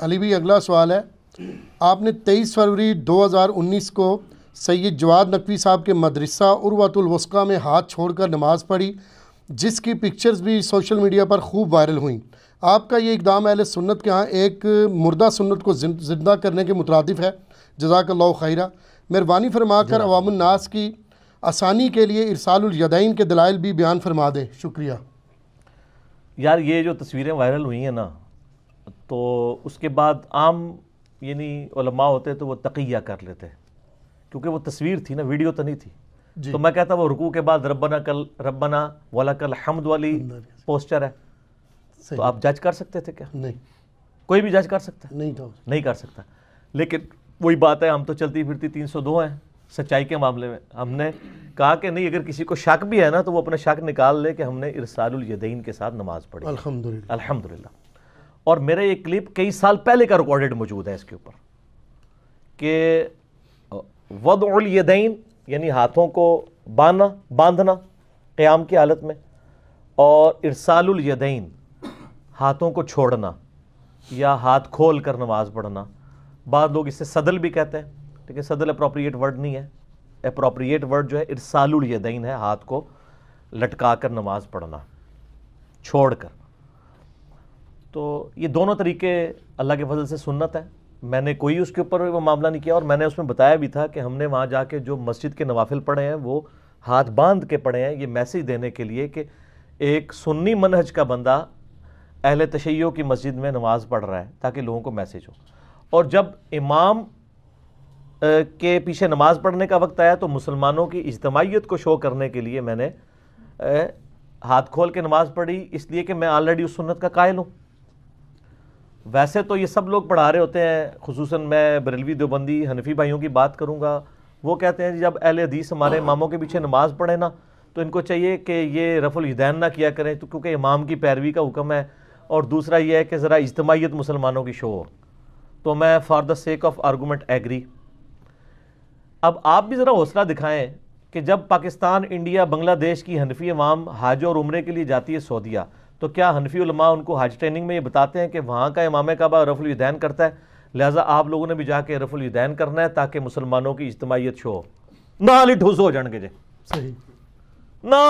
अली भी अगला सवाल है आपने 23 फरवरी 2019 को सैयद जवाद नकवी साहब के मदरसा उर्वतुलवस्का में हाथ छोड़कर नमाज़ पढ़ी जिसकी पिक्चर्स भी सोशल मीडिया पर खूब वायरल हुई आपका ये इकदाम अहल सुन्नत के यहाँ एक मुर्दा सुन्नत को जिंदा करने के मुतरद है जजाकल्ला खैरा मेहरबानी फरमा कर अवामनास की आसानी के लिए इरसालदैन के दलाइल भी बयान फरमा दें शुक्रिया यार ये जो तस्वीरें वायरल हुई हैं ना तो उसके बाद आम यानी ओलमा होते तो वो तकिया कर लेते क्योंकि वो तस्वीर थी ना वीडियो तो नहीं थी तो मैं कहता वो रुकू के बाद रबना कल रबना वाला कल हमद वाली पोस्टर है तो आप जज कर सकते थे क्या नहीं कोई भी जज कर सकता नहीं तो नहीं कर सकता लेकिन वही बात है हम तो चलती फिरती तीन सौ दो हैं सच्चाई के मामले में हमने कहा कि नहीं अगर किसी को शक भी है ना तो वो अपना शक निकाल ले कि हमने इरसालुल यदीन के साथ नमाज़ पढ़ी अल्हम्दुलिल्लाह और मेरा ये क्लिप कई साल पहले का रिकॉर्डेड मौजूद है इसके ऊपर कि वदउल यदैन यानी हाथों को बांधना बांधना क़्याम की हालत में और इरसालुल यदैन हाथों को छोड़ना या हाथ खोल कर नमाज पढ़ना बाद लोग इसे सदल भी कहते हैं ठीक है सदल अप्रोप्रिएट वर्ड नहीं है अप्रोप्रिएट वर्ड जो है इरसालुल यदैन है हाथ को लटका कर नमाज पढ़ना छोड़ कर तो ये दोनों तरीके अल्लाह के फजल से सुन्नत है मैंने कोई उसके ऊपर वो मामला नहीं किया और मैंने उसमें बताया भी था कि हमने वहाँ जाके जो मस्जिद के नवाफिल पढ़े हैं वो हाथ बांध के पढ़े हैं ये मैसेज देने के लिए कि एक सुन्नी मनहज का बंदा अहल तशैय की मस्जिद में नमाज़ पढ़ रहा है ताकि लोगों को मैसेज हो और जब इमाम के पीछे नमाज़ पढ़ने का वक्त आया तो मुसलमानों की इज्तमाहीत को शो करने के लिए मैंने हाथ खोल के नमाज़ पढ़ी इसलिए कि मैं ऑलरेडी उस सुन्नत का कायल हूँ वैसे तो ये सब लोग पढ़ा रहे होते हैं खसूस मैं बरेलवी देवबंदी हनफी भाइयों की बात करूँगा वो कहते हैं जब अहल हदीस हमारे इमामों के पीछे नमाज पढ़े ना तो इनको चाहिए कि ये रफुल हिदैन ना किया करें तो क्योंकि इमाम की पैरवी का हुक्म है और दूसरा ये है कि ज़रा इजतमाहीत मुसलमानों की शो हो तो मैं for the sake of argument agree अब आप भी ज़रा हौसला दिखाएं कि जब पाकिस्तान इंडिया बांग्लादेश की हनफी इमाम हाज और उम्र के लिए जाती है सऊदिया तो क्या हनफी उलमा उनको हज ट्रेनिंग में ये बताते हैं कि वहाँ का इमाम काबा रफुलदैन करता है लिहाजा आप लोगों ने भी जाके रफुलदैन करना है ताकि मुसलमानों की इज्तमाहीत छो ना अली ठूस हो जाएंगे जे सही ना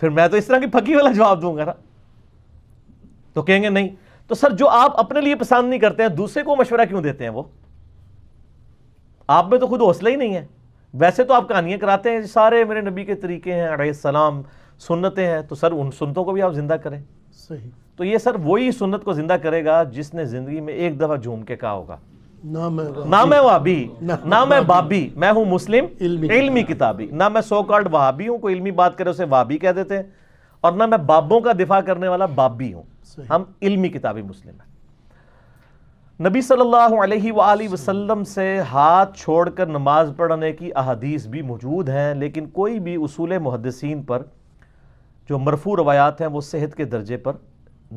फिर मैं तो इस तरह की फकी वाला जवाब दूंगा ना तो कहेंगे नहीं तो सर जो आप अपने लिए पसंद नहीं करते हैं दूसरे को मशवरा क्यों देते हैं वो आप में तो खुद हौसला ही नहीं है वैसे तो आप कहानियां कराते हैं सारे मेरे नबी के तरीके हैं सलाम सुनते हैं तो सर उन सुनतों को भी आप ज़िंदा करें सही तो ये सर वही सुनत को ज़िंदा करेगा जिसने ज़िंदगी में एक दफ़ा झूम के कहा होगा ना मैं वाबी ना, मैं बाबी मैं हूं मुस्लिम इल्मी किताबी ना मैं सो कॉल्ड वहाबी हूँ कोई इल्मी बात करे उसे वाबी कह देते हैं और ना मैं बाबों का दिफा करने वाला बाबी हूँ हम इल्मी किताबी मुस्लिम हैं नबी सल्लल्लाहु अलैहि वसल्लम से हाथ छोड़कर नमाज पढ़ने की अहदीस भी मौजूद हैं लेकिन कोई भी उसूल मुहदसिन पर जो मरफू रवायात हैं वो सेहत के दर्जे पर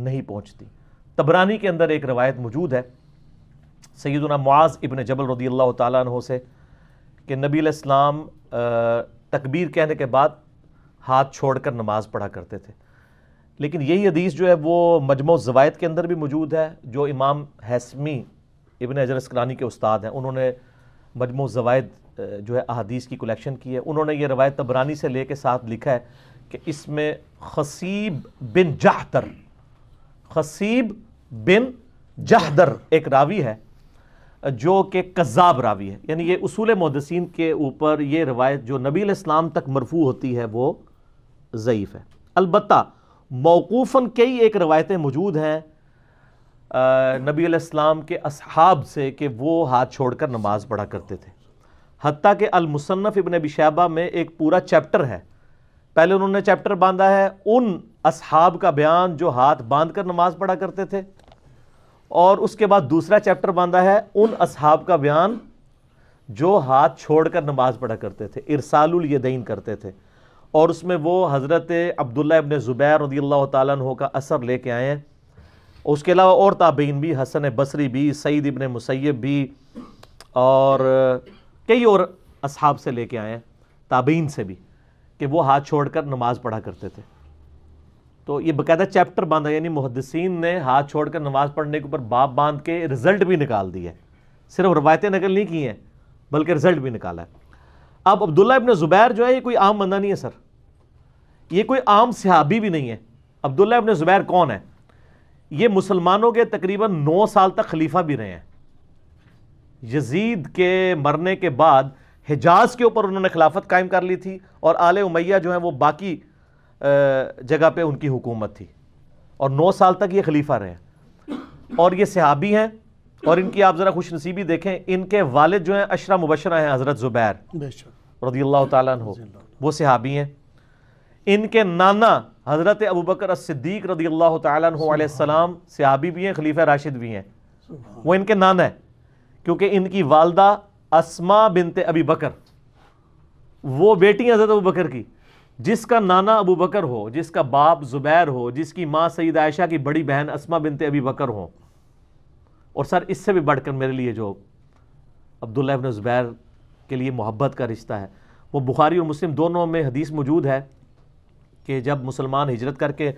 नहीं पहुँचती तबरानी के अंदर एक रवायत मौजूद है सैदुना मुआज़ इबन जबल रदी अल्लाह तु से कि नबी इस्लाम तकबीर कहने के बाद हाथ छोड़कर नमाज़ पढ़ा करते थे लेकिन यही हदीस जो है वो मजमो ज़वायद के अंदर भी मौजूद है जो इमाम हैसमी इबन अजर इसकलानी के उस्ताद हैं उन्होंने मजमो ज़वायद जो है अदीस की कलेक्शन की है उन्होंने ये रवायत तबरानी से ले कर साथ लिखा है कि इसमें खसीब बिन जहदर खसीब बिन जहदर एक रावी है जो कि कज़ाब रावी है यानी ये उसूल मदसिन के ऊपर ये रवायत जो नबी इस्लाम तक मरफू होती है वो ज़यीफ़ है अलबत् मौकूफ़न कई एक रवायतें मौजूद हैं नबी इस्लाम के असहाब से कि वो हाथ छोड़कर नमाज पढ़ा करते थे हती के अलमुसन्फ़ इबन अबी शैबा में एक पूरा चैप्टर है पहले उन्होंने चैप्टर बांधा है उन असहाब का बयान जो हाथ बांध कर नमाज पढ़ा करते थे और उसके बाद दूसरा चैप्टर बांधा है उन असहाब का बयान जो हाथ छोड़कर नमाज पढ़ा करते थे इरसालुल यदीन करते थे और उसमें वो हज़रत अब्दुल्ला अबन ज़ुबैर रदी अल्लाह तु का असर लेके आए हैं उसके अलावा और ताबीन भी हसन बसरी भी सईद इबन मुसैब भी और कई और असहाब से लेके आए हैं ताबीन से भी कि वो हाथ छोड़ कर नमाज़ पढ़ा करते थे तो ये बाकायदा चैप्टर बांधा यानी मुहदसिन ने हाथ छोड़ कर नमाज़ पढ़ने के ऊपर बाप बांध के रिज़ल्ट भी निकाल दिए सिर्फ रवायतें नकल नहीं की हैं बल्कि रिज़ल्ट भी निकाला है अब अब्दुल्ला इबन ज़ुबैर जो है ये कोई आम बंदा नहीं है सर ये कोई आम सहाबी भी नहीं है अब्दुल्ला इबन ज़ुबैर कौन है ये मुसलमानों के तकरीबन नौ साल तक खलीफा भी रहे हैं यजीद के मरने के बाद हिजाज के ऊपर उन्होंने खिलाफत कायम कर ली थी और आल उमैया जो है वो बाकी जगह पे उनकी हुकूमत थी और नौ साल तक ये खलीफा रहे और ये सहाबी हैं और इनकी आप ज़रा खुश नसीबी देखें इनके वालिद जो हैं अशरा मुबशरा हैं हज़रत ज़ुबैर रदी अल्लाह तु वो सहाबी हैं इनके नाना हज़रत अबू बकर सिद्दीक रदी अल्लाह तसलाम सहाबी भी हैं खलीफा राशिद भी हैं वो इनके नाना है क्योंकि इनकी वालदा असमा बिनते अबी बकर वो बेटी हज़रत अबू बकर की जिसका नाना अबू बकर हो जिसका बाप ज़ुबैर हो जिसकी माँ सईद आयशा की बड़ी बहन असमा बिनते अबी बकर हो और सर इससे भी बढ़कर मेरे लिए जो अब्दुल्ला ज़ुबैर के लिए मोहब्बत का रिश्ता है वो बुखारी और मुस्लिम दोनों में हदीस मौजूद है कि जब मुसलमान हिजरत करके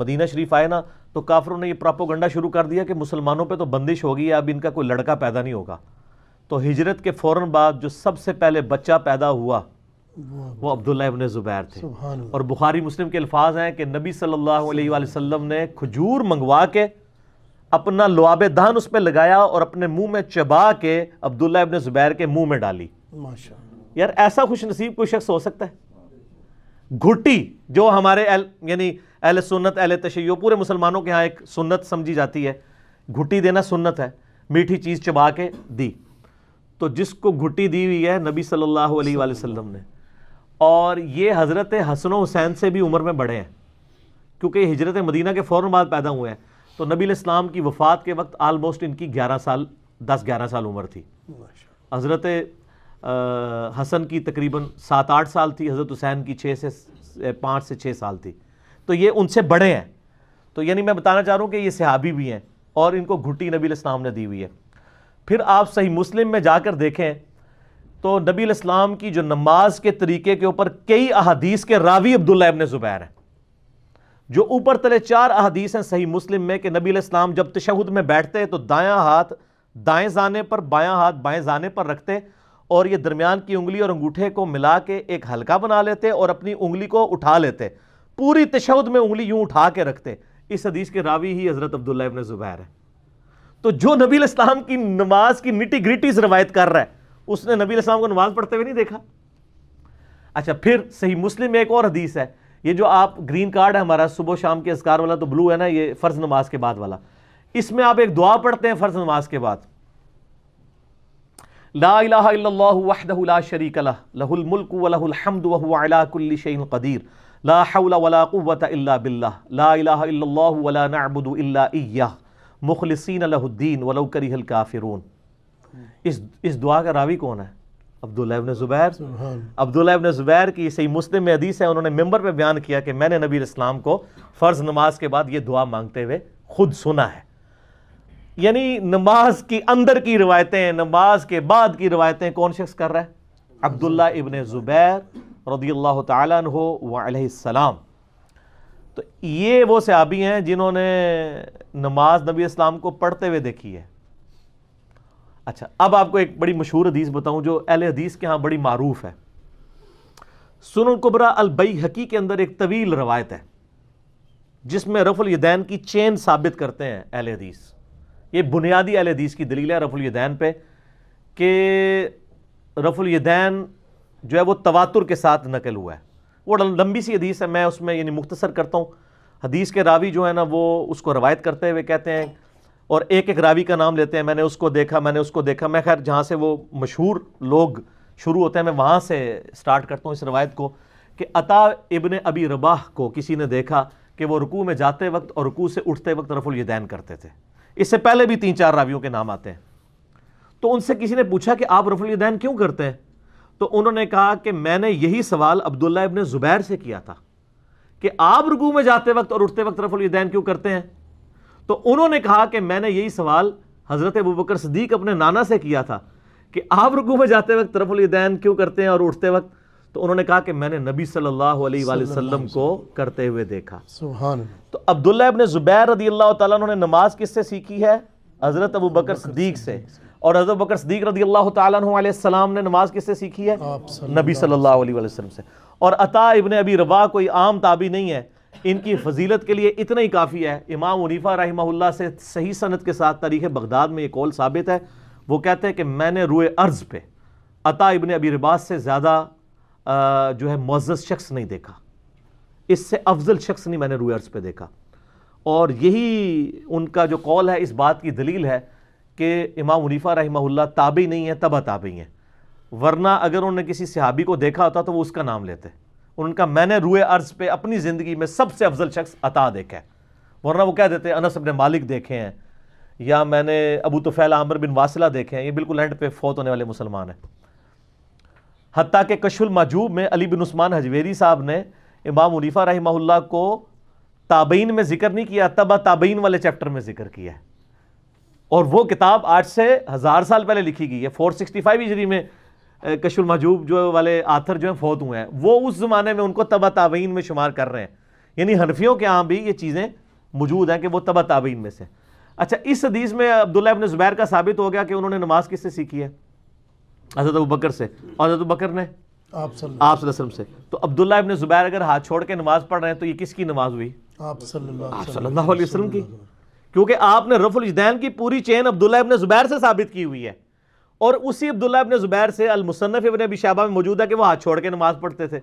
मदीना शरीफ आए ना तो काफरों ने ये प्रापोगंडा शुरू कर दिया कि मुसलमानों पे तो बंदिश होगी अब इनका कोई लड़का पैदा नहीं होगा तो हिजरत के फौरन बाद जो सबसे पहले बच्चा पैदा हुआ वो अब्दुल्ला इब्ने ज़ुबैर थे और बुखारी मुस्लिम के अल्फाज हैं कि नबी सल्लल्लाहु अलैहि वसल्लम ने खजूर मंगवा के अपना लुआब दान उस पर लगाया और अपने मुंह में चबा के अब्दुल्ला इब्ने ज़ुबैर के मुंह में डाली यार ऐसा खुश नसीब कोई शख्स हो सकता है घुटी जो हमारे यानी अहल सुन्नत अहल तशैय पूरे मुसलमानों के यहाँ एक सुन्नत समझी जाती है घुटी देना सुन्नत है मीठी चीज़ चबा के दी तो जिसको घुटी दी हुई है नबी सल्लल्लाहु अलैहि वसल्लम ने और ये हज़रत हसन हुसैन से भी उम्र में बड़े हैं क्योंकि हजरत मदीना के फ़ौर बाद पैदा हुए हैं तो नबी इस्लाम की वफ़ात के वक्त आलमोस्ट इनकी ग्यारह साल दस ग्यारह साल उम्र थी हज़रत हसन की तकरीबन सात आठ साल थी हज़रत हुसैन की छः से पाँच से छः साल थी तो ये उनसे बड़े हैं तो यानी मैं बताना चाह रहा हूँ कि ये सहाबी भी हैं और इनको घुटी नबी इस्लाम ने दी हुई है फिर आप सही मुस्लिम में जाकर देखें तो नबी इस्लाम की जो नमाज के तरीके के ऊपर कई अहादीस के रावी अब्दुल्ला इबन ज़ुबैर हैं जो ऊपर तले चार अहादीस हैं सही मुस्लिम में कि नबी इस्लाम जब तशहद में बैठते तो दायां हाथ दाएं जाने पर बायां हाथ बाएं जाने पर रखते और ये दरमियान की उंगली और अंगूठे को मिला के एक हल्का बना लेते और अपनी उंगली को उठा लेते पूरी तशहद में उंगली यूं उठा के रखते इस हदीस के रावी ही हज़रत अब्दुल्ला इबन ज़ुबैर है तो जो नबी इस्लाम की नमाज की निटी ग्रिटी रवायत कर रहा है उसने नबी इस्लाम को नमाज पढ़ते हुए नहीं देखा अच्छा फिर सही मुस्लिम में एक और हदीस है ये जो आप ग्रीन कार्ड है हमारा सुबह शाम के असकार वाला तो ब्लू है ना ये फ़र्ज नमाज के बाद वाला इसमें आप एक दुआ पढ़ते हैं फ़र्ज नमाज के बाद ला ला हौला वला कुव्वत इल्ला बिल्लाह ला इलाहा इल्लल्लाहु वला नअबुदु इल्ला इय्याह मुखलसिन अलहुद्दीन करी काफिरून इस इस दुआ का रावी कौन है अब्दुल्लाबन ज़ुबैर अब्दुल्लाबन ज़ुबैर की सही मुस्लिम में अदीस है उन्होंने मेंबर पर बयान किया कि मैंने नबी इस्लाम को फ़र्ज़ नमाज के बाद ये दुआ मांगते हुए खुद सुना है यानी नमाज की अंदर की रिवायतें नमाज के बाद की रिवायतें कौन शख्स कर रहा है अब्दुल्ला इबन ज़ुबैर रदी अल्लाह वाल तो ये वो सहाबी हैं जिन्होंने नमाज नबी इस्लाम को पढ़ते हुए देखी है अच्छा अब आपको एक बड़ी मशहूर हदीस बताऊं जो अहल हदीस के यहाँ बड़ी मारूफ है सुन कुबरा बई हकी के अंदर एक तवील रवायत है जिसमें रफुल यदैन की चेन साबित करते हैं अहल हदीस ये बुनियादी अहल हदीस की दलील है रफुल यदैन पे कि रफुल यदैन जो है वो तवातुर के साथ नकल हुआ है वो लंबी सी हदीस है मैं उसमें यानी मुख्तसर करता हूँ हदीस के रावी जो है ना वो उसको रवायत करते हुए कहते हैं और एक एक रावी का नाम लेते हैं मैंने उसको देखा मैंने उसको देखा मैं खैर जहाँ से वो मशहूर लोग शुरू होते हैं मैं वहाँ से स्टार्ट करता हूँ इस रवायत को कि अता इबन अबी रबाह को किसी ने देखा कि वो रुकू में जाते वक्त और रुकू से उठते वक्त रफुलदैन करते थे इससे पहले भी तीन चार रावियों के नाम आते हैं तो उनसे किसी ने पूछा कि आप रफुलदैन क्यों करते हैं तो उन्होंने कहा कि मैंने यही सवाल अब्दुल्ला इबन ज़ुबैर से किया था कि आप रुकू में जाते वक्त और उठते वक्त रफ़ुलदैन क्यों करते हैं तो उन्होंने कहा कि मैंने यही सवाल हज़रत अबू बकर सदीक अपने नाना से किया था कि आप रुकू में जाते वक्त तरफुलदैन क्यों करते हैं और उठते वक्त तो उन्होंने कहा कि मैंने नबी सल्लल्लाहु अलैहि वसल्लम को करते हुए देखा तो अब्दुल्ला इबन ज़ुबैर रदी अल्लाह ताला ने नमाज किससे सीखी है हज़रत अबू बकर सदीक से और हजरत बकर सदीक रदी अल्लाह तसलाम ने नमाज किससे सीखी है नबी सल्लल्लाहु अलैहि वसल्लम से और अता इबन अबी रवा कोई आम ताबी नहीं है इनकी फजीलत के लिए इतना ही काफ़ी है इमाम उनीफ़ा रही से सही सनत के साथ तारीख बगदाद में ये कौल साबित है वो कहते हैं कि मैंने रुए अर्ज़ पे अता इबन अबी रबा से ज़्यादा जो है मज़्ज़ शख्स नहीं देखा इससे अफजल शख्स नहीं मैंने रुए अर्ज़ पे देखा और यही उनका जो कौल है इस बात की दलील है कि इमाम हनीफा रही ताबी नहीं है तबा ताबी हैं वरना अगर उन्होंने किसी सहाबी को देखा होता तो वो उसका नाम लेते उनका मैंने रुए अर्ज पे अपनी ज़िंदगी में सबसे अफजल शख्स अता देखा है वरना वो कह देते हैं अनस अपने मालिक देखे हैं या मैंने अबू फैला आमर बिन वासिला देखे हैं ये बिल्कुल एंड पे फौत होने वाले मुसलमान हैं हती के कशुल माजूब में अली बिन उस्मान हजवेरी साहब ने इमाम उलीफ़ा रही को ताबीन में जिक्र नहीं किया तबा ताबीन वाले चैप्टर में जिक्र किया है और वो किताब आज से हज़ार साल पहले लिखी गई है फोर सिक्सटी फाइव इजरी में कशुल महजूब जो वाले आथर जो हैं फौत हुए हैं वो उस ज़माने में उनको तबा ताबीन में शुमार कर रहे हैं यानी हनफियों के यहाँ भी ये चीज़ें मौजूद हैं कि वो तबा ताबीन में से अच्छा इस हदीस में अब्दुल्ला इबन ज़ुबैर का साबित हो गया कि उन्होंने नमाज़ किससे सीखी है हज़रत अबू बकर से और हज़रत बकर ने आप आप वसल्लम से तो अब्दुल्ला इबन ज़ुबैर अगर हाथ छोड़ के नमाज़ पढ़ रहे हैं तो ये किसकी नमाज़ हुई आप सल्लल्लाहु अलैहि वसल्लम की क्योंकि आपने रफुल जदैन की पूरी चेन अब्दुल्ला इबन जुबैर से साबित की हुई है और उसी अब्दुल्ला इबन जुबैर से अलमुसनफ़ इबन अबी शाबा में मौजूद है कि वह हाथ छोड़ के नमाज़ पढ़ते थे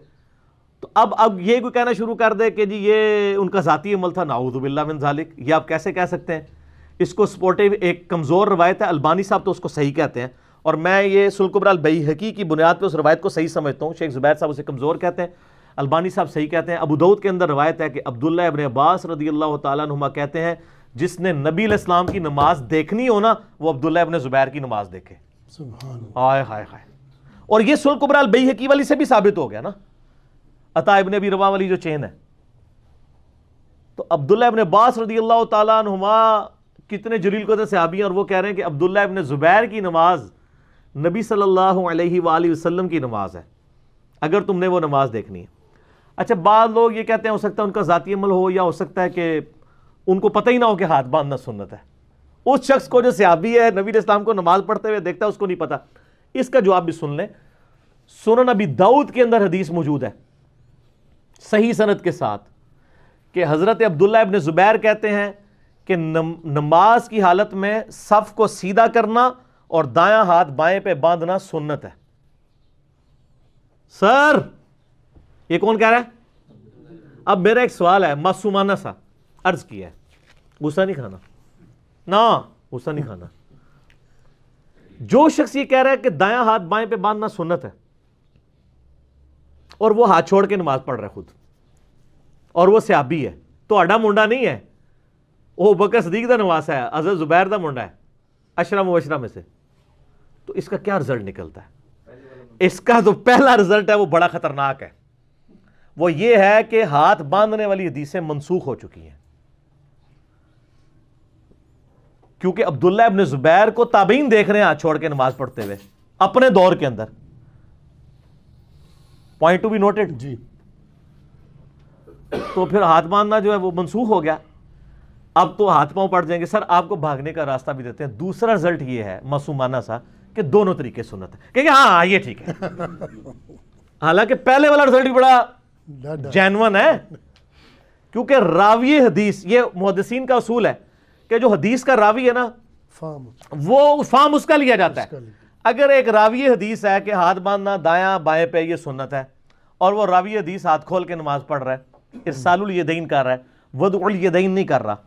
तो अब अब ये कोई कहना शुरू कर दे कि जी ये उनका ज़ाती अमल था नाउदबिल्ला बिन जालिक ये आप कैसे कह सकते हैं इसको सपोर्टिव एक कमज़ोर रवायत है अलबानी साहब तो उसको सही कहते हैं और मैं ये सुलकुबराल बई हकी की बुनियाद पर उस रवायत को सही समझता हूँ शेख ज़ुबैर साहब उसे कमज़ोर कहते हैं अलबानी साहब सही कहते हैं अबूदौद के अंदर रवायत है कि अब्दुल्ला इबन अब्बास रदी अल्लाह तुमा कहते हैं जिसने नबी इस्लाम की नमाज देखनी हो ना वो अब्दुल्ला अपने जुबैर की नमाज देखे हाय हाय हाय और ये सुल कुबराल हकी वाली से भी साबित हो गया ना अता इबन अबी रवा वाली जो चेन है तो अब्दुल्ला इबन बास रदी अल्लाह तुमा कितने जलील कदर सहाबी हैं और वो कह रहे हैं कि अब्दुल्ला इबन ज़ुबैर की नमाज नबी सल्लल्लाहु अलैहि वसल्लम की नमाज है अगर तुमने वो नमाज देखनी है अच्छा बाद लोग ये कहते हैं हो सकता है उनका जतीी अमल हो या हो सकता है कि उनको पता ही ना हो कि हाथ बांधना सुन्नत है उस शख्स को जो सियाबी है नबी इस्लाम को नमाज पढ़ते हुए देखता है उसको नहीं पता इसका जवाब भी सुन लें सुनन अभी दाऊद के अंदर हदीस मौजूद है सही सनत के साथ कि हज़रत अब्दुल्ला इबन ज़ुबैर कहते हैं कि नमाज की हालत में सफ़ को सीधा करना और दाया हाथ बाएं पे बांधना सुन्नत है सर ये कौन कह रहा है अब मेरा एक सवाल है मासूमाना सा अर्ज किया है गुस्सा नहीं खाना ना गुस्सा नहीं खाना जो शख्स ये कह रहा है कि दाया हाथ बाएं पे बांधना सुन्नत है और वो हाथ छोड़ के नमाज पढ़ रहा है खुद और वो सियाबी है तो अड्डा मुंडा नहीं है वो बकर सदीक का नवास है अजहर जुबैर का मुंडा है अशरम वशरम में से तो इसका क्या रिजल्ट निकलता है इसका जो पहला रिजल्ट है वो बड़ा खतरनाक है वो ये है कि हाथ बांधने वाली हदीसें मनसूख हो चुकी हैं क्योंकि अब्दुल्ला इबन जुबैर को ताबीन देख रहे हैं हाथ छोड़ के नमाज पढ़ते हुए अपने दौर के अंदर पॉइंट टू बी नोटेड जी तो फिर हाथ बांधना जो है वो मनसूख हो गया अब तो हाथ पांव पड़ जाएंगे सर आपको भागने का रास्ता भी देते हैं दूसरा रिजल्ट ये है मासूमाना सा कि दोनों तरीके सुनत है क्योंकि हाँ, हाँ ये ठीक है हालांकि पहले वाला रिजल्ट भी बड़ा जैनवन है क्योंकि रावी हदीस ये मुहदसिन का असूल है कि जो हदीस का रावी है ना फार्म वो फार्म उसका लिया जाता उसका है अगर एक रावी हदीस है कि हाथ बांधना दायां बाएं पे ये सुन्नत है और वो रावी हदीस हाथ खोल के नमाज पढ़ रहा है इरसालुल यदीन कर रहा है वदउल दिन नहीं कर रहा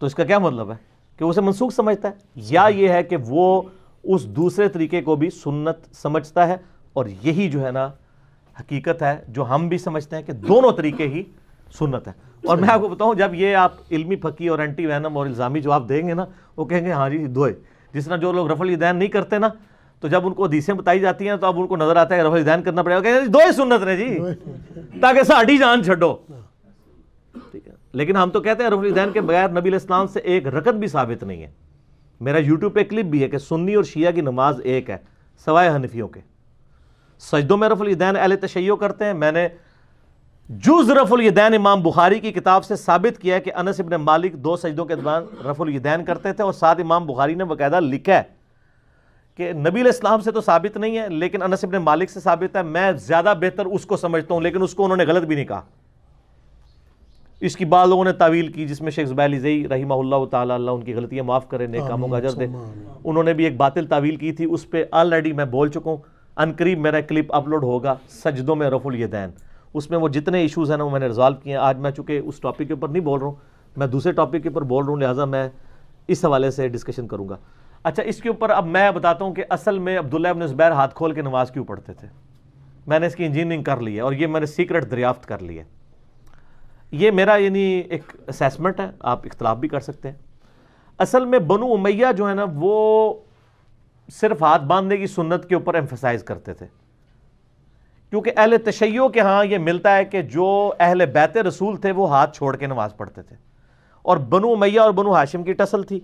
तो इसका क्या मतलब है कि उसे मनसूख समझता है या ये है कि वो उस दूसरे तरीके को भी सुन्नत समझता है और यही जो है ना हकीकत है जो हम भी समझते हैं कि दोनों तरीके ही सुन्नत है और मैं आपको बताऊं जब ये आप इल्मी फकी और एंटी वैनम और इल्ज़ामी जवाब देंगे ना वो कहेंगे हाँ जी धोए जिस तरह जो लोग रफल दैन नहीं करते ना तो जब उनको दीसें बताई जाती हैं तो अब उनको नजर आता है रफल दैन करना पड़ेगा कहेंगे दो सुनत ने जी ताकि साढ़ी जान छो ठीक है लेकिन हम तो कहते हैं रफल दैन के बगैर नबी इस्लाम से एक रकत भी साबित नहीं है मेरा यूट्यूब पर क्लिप भी है कि सुन्नी और शिया की नमाज एक है सवाए हनफियों के सजदों में रफल दैन अहल तशैयो करते हैं मैंने जूज रफुलदैन इमाम बुखारी की किताब से साबित किया कि अनस इबन मालिक दो सजदों के दौरान रफुलदैन करते थे और साथ इमाम बुखारी ने बकायदा लिखा है कि नबी इस्लाम से तो साबित नहीं है लेकिन अनस इबन मालिक से साबित है मैं ज़्यादा बेहतर उसको समझता हूं लेकिन उसको उन्होंने गलत भी नहीं कहा इसकी बात लोगों ने तावील की जिसमें शेख जुबैल जई रहीमा ताला उनकी गलतियां माफ़ करें नेक कामों का अजर दे उन्होंने भी एक बातिल तावील की थी उस पर ऑलरेडी मैं बोल चुका हूँ अनकरीब मेरा क्लिप अपलोड होगा सजदों में रफुलदैन उसमें वो जितने इशूज हैं ना वो मैंने रिजॉल्व किए आज मैं चूँकि उस टॉपिक के ऊपर नहीं बोल रहा हूँ मैं दूसरे टॉपिक के ऊपर बोल रहा हूँ लिहाजा मैं इस हवाले से डिस्कशन करूँगा अच्छा इसके ऊपर अब मैं बताता हूँ कि असल में अब्दुल्ला अबन जुबैर हाथ खोल के नमाज क्यों पढ़ते थे मैंने इसकी इंजीनियरिंग कर ली है और ये मैंने सीक्रेट दरियाफ्त कर ली है ये मेरा यानी एक असेसमेंट है आप इख्तलाफ भी कर सकते हैं असल में बनु उमैया जो है ना वो सिर्फ हाथ बांधने की सुन्नत के ऊपर एम्फोसाइज करते थे क्योंकि अहल तशैयों के यहाँ ये मिलता है कि जो अहल बैत रसूल थे वो हाथ छोड़ के नमाज़ पढ़ते थे और बनु मैया और बनु हाशिम की टसल थी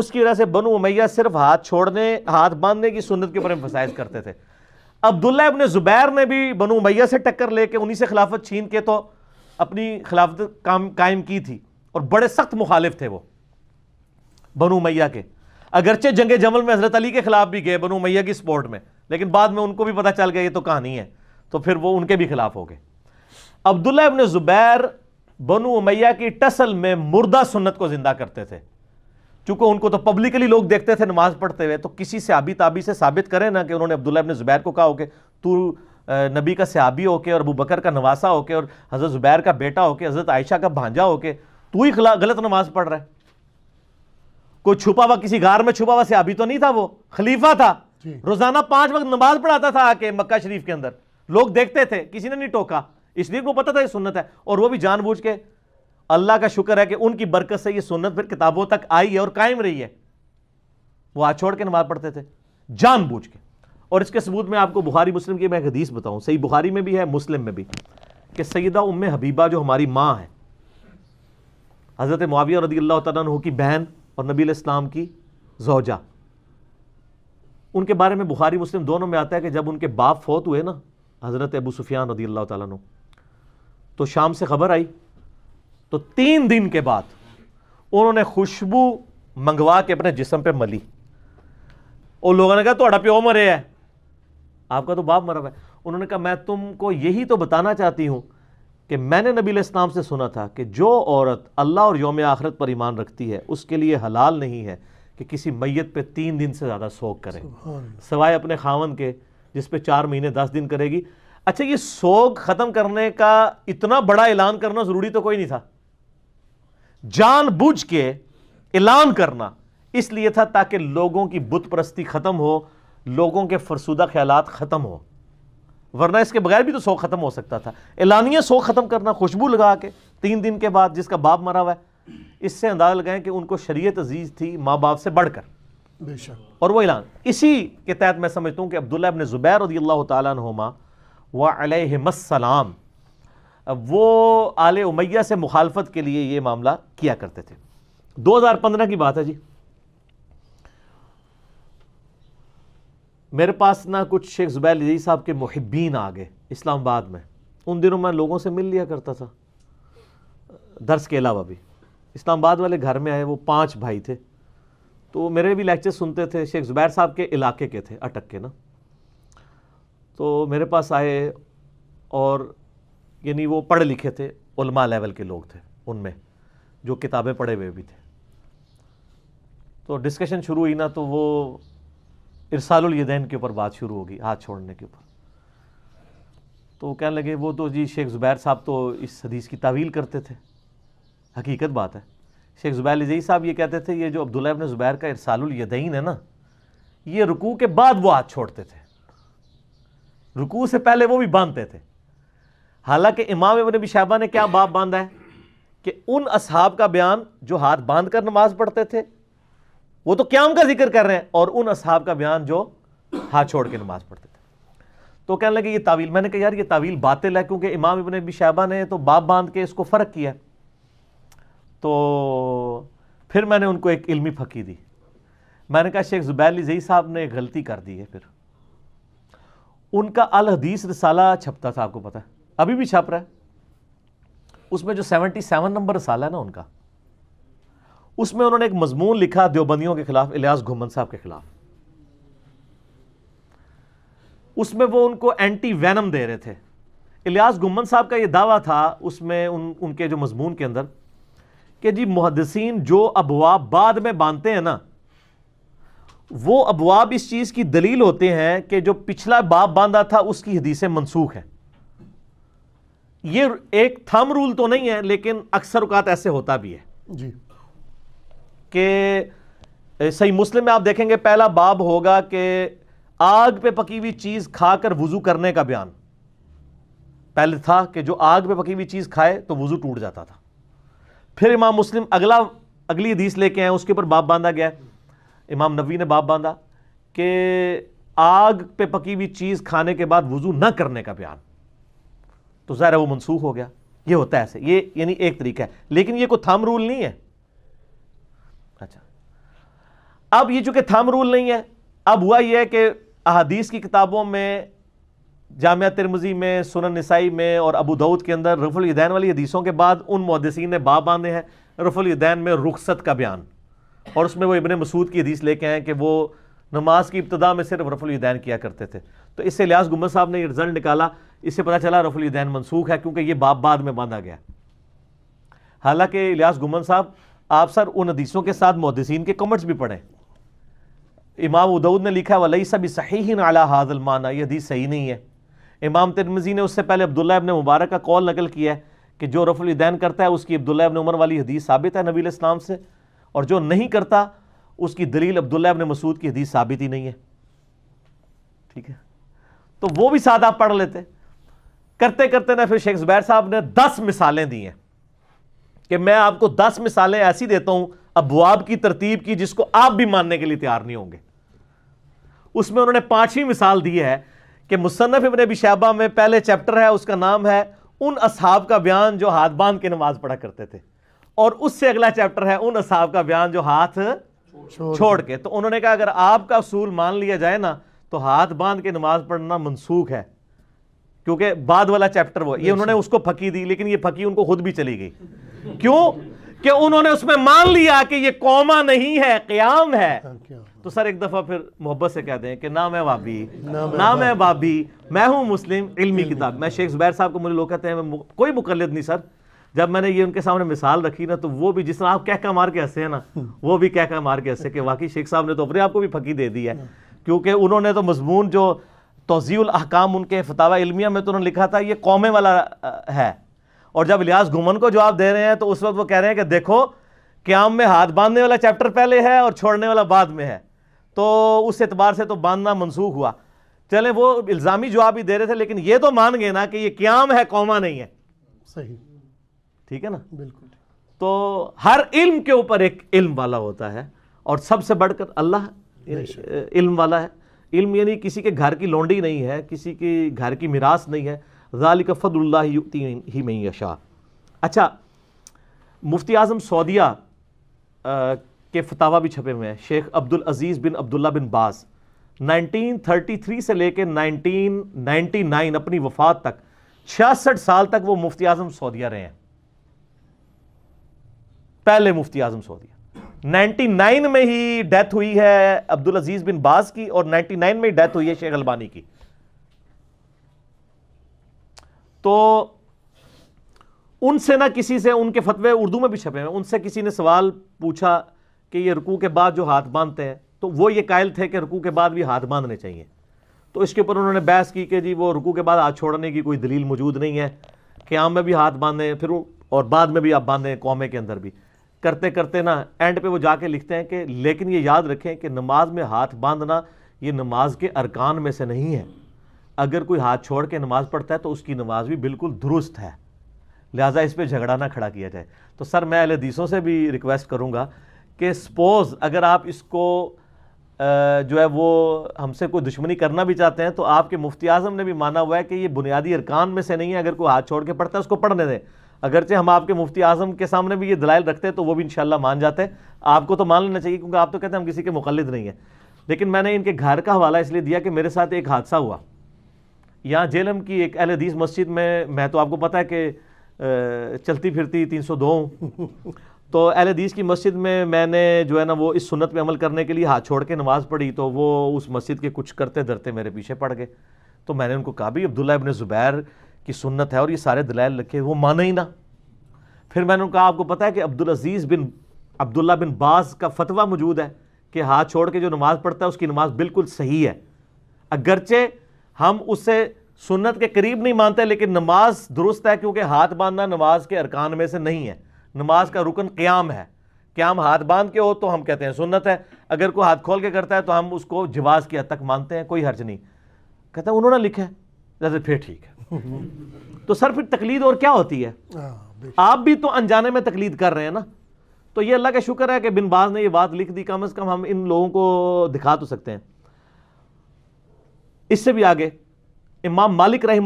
उसकी वजह से बनु मैया सिर्फ हाथ छोड़ने हाथ बांधने की सुन्नत के ऊपर एम्फसाइज करते थे अब्दुल्ला अपने ज़ुबैर ने भी बनु मैया से टक्कर लेके उन्हीं से खिलाफत छीन के तो अपनी खिलाफत काम कायम की थी और बड़े सख्त मुखालिफ थे वो बनु मैया के अगरचे जंग जमल में हजरत अली के खिलाफ भी गए बनु मैया की सपोर्ट में लेकिन बाद में उनको भी पता चल गया ये तो कहानी है तो फिर वो उनके भी खिलाफ हो गए अब्दुल्ला अबन जुबैर बनु उमैया की टसल में मुर्दा सुन्नत को जिंदा करते थे चूंकि उनको तो पब्लिकली लोग देखते थे नमाज पढ़ते हुए तो किसी आबी ताबी से साबित करें ना कि उन्होंने अब्दुल्ला इबन जुबैर को कहा होके तू नबी का सहाबी होके और अबू बकर का नवासा होके और हज़रत जुबैर का बेटा होके हज़रत आयशा का भांजा होके तू ही गलत नमाज पढ़ रहा है कोई छुपा हुआ किसी गार में छुपा हुआ सहाबी तो नहीं था वो खलीफा था रोजाना पांच वक्त नमाज पढ़ाता था आके मक्का शरीफ के अंदर लोग देखते थे किसी ने नहीं टोका इसलिए को पता था ये सुन्नत है और वो भी जानबूझ के अल्लाह का शुक्र है कि उनकी बरकत से ये सुन्नत फिर किताबों तक आई है और कायम रही है वो हाथ छोड़ के नमाज पढ़ते थे जानबूझ के और इसके सबूत में आपको बुखारी मुस्लिम की मैं एक हदीस बताऊं सही बुखारी में भी है मुस्लिम में भी कि सईदा उम्म हबीबा जो हमारी माँ है हज़रत मुआविया रदी अल्लाह तु की बहन और नबी इस्लाम की जोजा उनके बारे में बुखारी मुस्लिम दोनों में आता है कि जब उनके बाप फौत हुए ना हज़रत अबू सुफियान रदी अल्लाह तु तो शाम से खबर आई तो तीन दिन के बाद उन्होंने खुशबू मंगवा के अपने जिसम पे मली और लोगों ने कहा थोड़ा प्यो मरे है आपका तो बाप मरा हुआ है उन्होंने कहा मैं तुमको यही तो बताना चाहती हूँ कि मैंने नबी इस्लाम से सुना था कि जो औरत अल्लाह और योम आखरत पर ईमान रखती है उसके लिए हलाल नहीं है कि किसी मैयत पे तीन दिन से ज़्यादा सोग करे सवाए अपने खावन के जिस पे चार महीने दस दिन करेगी अच्छा ये सोग ख़त्म करने का इतना बड़ा ऐलान करना ज़रूरी तो कोई नहीं था जान बुझ के ऐलान करना इसलिए था ताकि लोगों की बुत परस्ती ख़त्म हो लोगों के फरसूदा ख्याल ख़त्म हो वरना इसके बगैर भी तो सोग ख़त्म हो सकता था एलानिया सोग ख़त्म करना खुशबू लगा के तीन दिन के बाद जिसका बाप मरा हुआ है इससे अंदाज़ लगाएं कि उनको शरीयत अजीज़ थी माँ बाप से बढ़कर बेशक और वो ऐलान इसी के तहत मैं समझता हूँ कि अब्दुल्ला अबन ज़ुबैर रदी अल्लाह तुमा वसलाम वो आल उमैया से मुखालफत के लिए ये मामला किया करते थे 2015 की बात है जी मेरे पास ना कुछ शेख ज़ुबैर लजी साहब के मुहिबीन आ गए इस्लामाबाद में उन दिनों मैं लोगों से मिल लिया करता था दर्स के अलावा भी इस्लामाबाद वाले घर में आए वो पाँच भाई थे तो मेरे भी लेक्चर सुनते थे शेख ज़ुबैर साहब के इलाके के थे अटक के ना तो मेरे पास आए और यानी वो पढ़े लिखे थे उलमा लेवल के लोग थे उनमें जो किताबें पढ़े हुए भी थे तो डिस्कशन शुरू हुई ना तो वो इरसालुल यदैन के ऊपर बात शुरू होगी हाथ छोड़ने के ऊपर तो कहने लगे वो तो जी शेख ज़ुबैर साहब तो इस हदीस की तावील करते थे हकीकत बात है शेख ज़ुबैर जई साहब ये कहते थे ये जो अब्दुल्ला इबन ज़ुबैर का इरसाल है ना ये रुकू के बाद वो हाथ छोड़ते थे रुकू से पहले वो भी बांधते थे हालांकि इमाम इबन अबी शाहबा ने क्या बाप बांधा है कि उन असहाब का बयान जो हाथ बांध कर नमाज पढ़ते थे वो तो क्याम का जिक्र कर रहे हैं और उन असहाब का बयान जो हाथ छोड़ के नमाज पढ़ते थे तो कहने लगे ये तावील मैंने कहा यार ये तावील बातें है क्योंकि इमाम इबन नबी शाहबा ने तो बाप बांध के इसको फ़र्क किया है तो फिर मैंने उनको एक इल्मी फकी दी मैंने कहा शेख जुबैर जई साहब ने गलती कर दी है फिर उनका अल हदीस रसाला छपता था आपको पता है अभी भी छप रहा है उसमें जो सेवेंटी सेवन नंबर रसाला है ना उनका उसमें उन्होंने एक मजमून लिखा देवबंदियों के खिलाफ इलियास घुमन साहब के खिलाफ उसमें वो उनको एंटी वैनम दे रहे थे इलियास गुम्मन साहब का ये दावा था उसमें उन उनके जो मजमून के अंदर कि जी मुहदसिन जो अबवाब बाद में बांधते हैं ना वो अबवाब इस चीज़ की दलील होते हैं कि जो पिछला बाब बांधा था उसकी हदीसें मनसूख हैं ये एक थम रूल तो नहीं है लेकिन अक्सर उकात ऐसे होता भी है जी कि सही मुस्लिम में आप देखेंगे पहला बाब होगा कि आग पे पकी हुई चीज़ खाकर वज़ू करने का बयान पहले था कि जो आग पे पकी हुई चीज़ खाए तो वज़ू टूट जाता था फिर इमाम मुस्लिम अगला अगली हदीस लेके आए उसके ऊपर बाप बांधा गया इमाम नबी ने बाप बांधा कि आग पे पकी हुई चीज़ खाने के बाद वज़ू ना करने का बयान तो ज़ाहिर वो मनसूख हो गया ये होता है ऐसे ये यानी एक तरीका है लेकिन ये कोई थम रूल नहीं है अच्छा अब ये चूंकि थम रूल नहीं है अब हुआ यह है कि अहादीस की किताबों में जामिया तिरमजी में सुन नसाई में और अबू दाऊद के अंदर रफ़ुलदैन वाली हदीसों के बाद उन मुहदसिन ने बाप बांधे हैं रफ़ुलदैन में रुखसत का बयान और उसमें वो इबन मसूद की हदीस लेके आए कि वो नमाज की इब्तदा में सिर्फ रफ़ुलदैन किया करते थे तो इससे लिहाज गुम्बद साहब ने यह रिज़ल्ट निकाला इससे पता चला रफ़ुलदैन मनसूख है क्योंकि ये बाप बाद में बांधा गया हालांकि लिहाज गुमन साहब आप सर उन हदीसों के साथ मुहदसिन के कमेंट्स भी पढ़ें इमाम उदौद ने लिखा वलई सब सही ही नाला हाजल माना यह हदीस सही नहीं है इमाम तिरमजी ने उससे पहले अब्दुल्ला इबन मुबारक का कॉल नकल किया है कि जो रफुलदैन करता है उसकी अब्दुल्ला अबन उमर वाली हदीस साबित है नबी इस्लाम से और जो नहीं करता उसकी दलील अब्दुल्ला इबन मसूद की हदीस साबित ही नहीं है ठीक है तो वो भी साथ आप पढ़ लेते करते करते ना फिर शेख जुबैर साहब ने दस मिसालें दी हैं कि मैं आपको दस मिसालें ऐसी देता हूं अबुआब की तरतीब की जिसको आप भी मानने के लिए तैयार नहीं होंगे उसमें उन्होंने पांचवी मिसाल दी है कि मुसनफ़ इबन अबी शैबा में पहले चैप्टर है उसका नाम है उन असहाब का बयान जो हाथ बांध के नमाज पढ़ा करते थे और उससे अगला चैप्टर है उन असहाब का बयान जो हाथ छोड़, छोड़ के तो उन्होंने कहा अगर आपका असूल मान लिया जाए ना तो हाथ बांध के नमाज पढ़ना मनसूख है क्योंकि बाद वाला चैप्टर वो ये उन्होंने उसको फकी दी लेकिन ये फकी उनको खुद भी चली गई क्यों कि उन्होंने उसमें मान लिया कि ये कौमा नहीं है क्याम है हाँ, तो सर एक दफ़ा फिर मोहब्बत से कहते हैं कि ना मैं वाबी ना, मैं बाबी मैं हूँ मुस्लिम इल्मी किताब मैं शेख जुबैर साहब को मुझे लोग कहते हैं कोई मुकलद नहीं सर जब मैंने ये उनके सामने मिसाल रखी ना तो वो भी जिस तरह आप कहका मार के हंसे हैं ना वो भी कहका मार के हंसे कि वाकई शेख साहब ने तो अपने आप को भी फकी दे दी है हाँ। क्योंकि उन्होंने तो मजमून जो तोजील अहकाम उनके फतावा इलमिया में तो उन्होंने लिखा था ये कौमे वाला है और जब इलियास घुमन को जवाब दे रहे हैं तो उस वक्त वो कह रहे हैं कि देखो क्याम में हाथ बांधने वाला चैप्टर पहले है और छोड़ने वाला बाद में है तो उस एतबार से तो बांधना मनसूख हुआ चले वो इल्ज़ामी जवाब ही दे रहे थे लेकिन ये तो मान गए ना कि ये क्याम है कौमा नहीं है सही ठीक है ना बिल्कुल तो हर इल्म के ऊपर एक इल्म वाला होता है और सबसे बढ़कर अल्लाह इल्म वाला है इल्म यानी किसी के घर की लौंडी नहीं है किसी के घर की मिरास नहीं है जालिक फ़दुल्ला युक्ति ही मैं अशा अच्छा मुफ्ती आज़म सऊदिया के फतावा भी छपे हुए हैं शेख अब्दुल अजीज़ बिन अब्दुल्ला बिन बाज़ 1933 से लेकर 1999 अपनी वफात तक छियासठ साल तक वो मुफ्ती आजम सऊदिया रहे हैं पहले मुफ्ती आजम सऊदिया 99 में ही डेथ हुई है अब्दुल अजीज बिन बाज की और 99 में ही डेथ हुई है शेख अलबानी की तो उनसे ना किसी से उनके फतवे उर्दू में भी छपे हैं उनसे किसी ने सवाल पूछा कि ये रुकू के बाद जो हाथ बांधते हैं तो वो ये कायल थे कि रुकू के बाद भी हाथ बांधने चाहिए तो इसके ऊपर उन्होंने बहस की कि जी वो रुकू के बाद हाथ छोड़ने की कोई दलील मौजूद नहीं है कि आम में भी हाथ बांधें फिर और बाद में भी आप बांधें कौमे के अंदर भी करते करते ना एंड पे वो जाके लिखते हैं कि लेकिन ये याद रखें कि नमाज में हाथ बांधना ये नमाज के अरकान में से नहीं है अगर कोई हाथ छोड़ के नमाज़ पढ़ता है तो उसकी नमाज भी बिल्कुल दुरुस्त है लिहाजा इस पर झगड़ा ना खड़ा किया जाए तो सर मैं अलदीसों से भी रिक्वेस्ट करूँगा कि सपोज़ अगर आप इसको जो है वो हमसे कोई दुश्मनी करना भी चाहते हैं तो आपके मुफ्ती आजम ने भी माना हुआ है कि ये बुनियादी अरकान में से नहीं है अगर कोई हाथ छोड़ के पढ़ता है उसको पढ़ने दें अगरचे हम आपके मुफ्ती आजम के सामने भी ये दलाइल रखते हैं तो वो भी इन मान जाते हैं आपको तो मान लेना चाहिए क्योंकि आप तो कहते हैं हम किसी के मुखलद नहीं है लेकिन मैंने इनके घर का हवाला इसलिए दिया कि मेरे साथ एक हादसा हुआ यहाँ जेलम की एक अहल हदीस मस्जिद में मैं तो आपको पता है कि चलती फिरती तीन सौ दो तो अहल हदीस की मस्जिद में मैंने जो है ना वो इस सुन्नत पे अमल करने के लिए हाथ छोड़ के नमाज़ पढ़ी तो वो उस मस्जिद के कुछ करते धरते मेरे पीछे पड़ गए तो मैंने उनको कहा भी अब्दुल्ला इबन ज़ुबैर की सुन्नत है और ये सारे दलाल रखे वो माने ही ना फिर मैंने उनको कहा आपको पता है कि अब्दुल अजीज़ बिन अब्दुल्ला बिन बाज़ का फतवा मौजूद है कि हाथ छोड़ के जो नमाज़ पढ़ता है उसकी नमाज़ बिल्कुल सही है अगरचे हम उससे सुन्नत के करीब नहीं मानते लेकिन नमाज दुरुस्त है क्योंकि हाथ बांधना नमाज के अरकान में से नहीं है नमाज का रुकन क़्याम है क्याम हाथ बांध के हो तो हम कहते हैं सुन्नत है अगर कोई हाथ खोल के करता है तो हम उसको जवाज की हद तक मानते हैं कोई हर्ज नहीं कहते हैं उन्होंने लिखा है जैसे फिर ठीक है तो सर फिर तकलीद और क्या होती है हाँ, आप भी तो अनजाने में तकलीद कर रहे हैं ना तो ये अल्लाह का शुक्र है कि बिन बाज ने ये बात लिख दी कम अज कम हम इन लोगों को दिखा तो सकते हैं इससे भी आगे इमाम मालिक रही